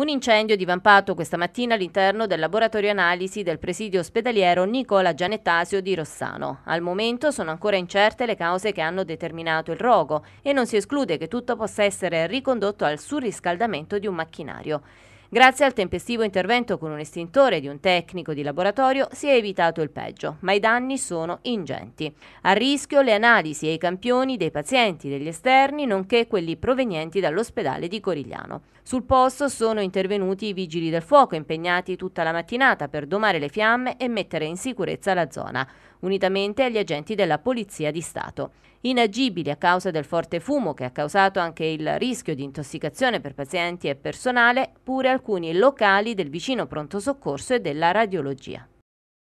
Un incendio divampato questa mattina all'interno del laboratorio analisi del presidio ospedaliero Nicola Gianettasio di Rossano. Al momento sono ancora incerte le cause che hanno determinato il rogo e non si esclude che tutto possa essere ricondotto al surriscaldamento di un macchinario. Grazie al tempestivo intervento con un estintore di un tecnico di laboratorio si è evitato il peggio, ma i danni sono ingenti. A rischio le analisi e i campioni dei pazienti degli esterni, nonché quelli provenienti dall'ospedale di Corigliano. Sul posto sono intervenuti i vigili del fuoco impegnati tutta la mattinata per domare le fiamme e mettere in sicurezza la zona, unitamente agli agenti della Polizia di Stato. Inagibili a causa del forte fumo che ha causato anche il rischio di intossicazione per pazienti e personale, pure alcuni alcuni locali del vicino pronto soccorso e della radiologia.